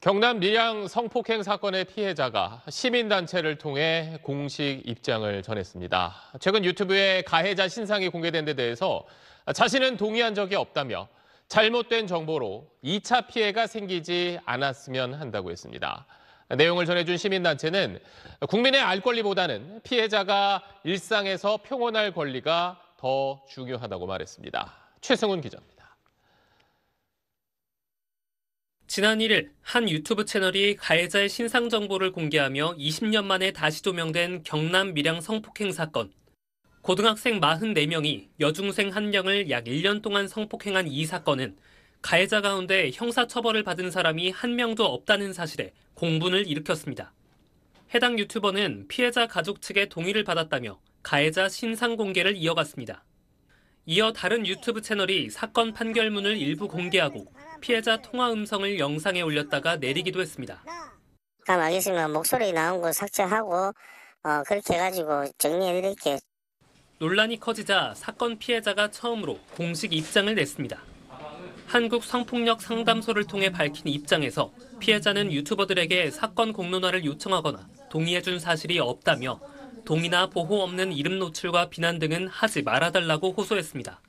경남 밀양 성폭행 사건의 피해자가 시민단체를 통해 공식 입장을 전했습니다. 최근 유튜브에 가해자 신상이 공개된 데 대해서 자신은 동의한 적이 없다며 잘못된 정보로 2차 피해가 생기지 않았으면 한다고 했습니다. 내용을 전해준 시민단체는 국민의 알 권리보다는 피해자가 일상에서 평온할 권리가 더 중요하다고 말했습니다. 최승훈 기자입니다. 지난 1일 한 유튜브 채널이 가해자의 신상 정보를 공개하며 20년 만에 다시 조명된 경남 밀양 성폭행 사건. 고등학생 44명이 여중생 1명을 약 1년 동안 성폭행한 이 사건은 가해자 가운데 형사처벌을 받은 사람이 한 명도 없다는 사실에 공분을 일으켰습니다. 해당 유튜버는 피해자 가족 측의 동의를 받았다며 가해자 신상 공개를 이어갔습니다. 이어 다른 유튜브 채널이 사건 판결문을 일부 공개하고 피해자 통화 음성을 영상에 올렸다가 내리기도 했습니다. 잠 알겠으면 목소리 나온 거 삭제하고 어, 그렇게 해가지고 정리해드릴게요. 논란이 커지자 사건 피해자가 처음으로 공식 입장을 냈습니다. 한국 성폭력 상담소를 통해 밝힌 입장에서 피해자는 유튜버들에게 사건 공론화를 요청하거나 동의해준 사실이 없다며 동의나 보호 없는 이름 노출과 비난 등은 하지 말아달라고 호소했습니다.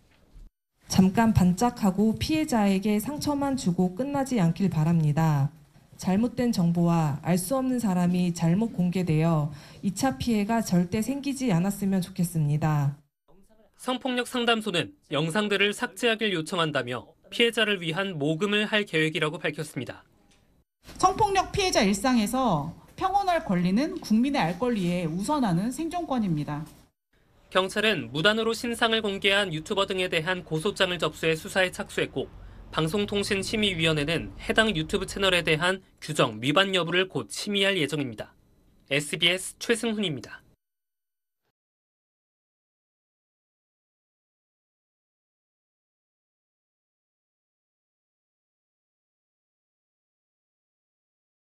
잠깐 반짝하고 피해자에게 상처만 주고 끝나지 않길 바랍니다. 잘못된 정보와 알 수 없는 사람이 잘못 공개되어 2차 피해가 절대 생기지 않았으면 좋겠습니다. 성폭력 상담소는 영상들을 삭제하길 요청한다며 피해자를 위한 모금을 할 계획이라고 밝혔습니다. 성폭력 피해자 일상에서 평온할 권리는 국민의 알 권리에 우선하는 생존권입니다. 경찰은 무단으로 신상을 공개한 유튜버 등에 대한 고소장을 접수해 수사에 착수했고 방송통신심의위원회는 해당 유튜브 채널에 대한 규정 위반 여부를 곧 심의할 예정입니다. SBS 최승훈입니다.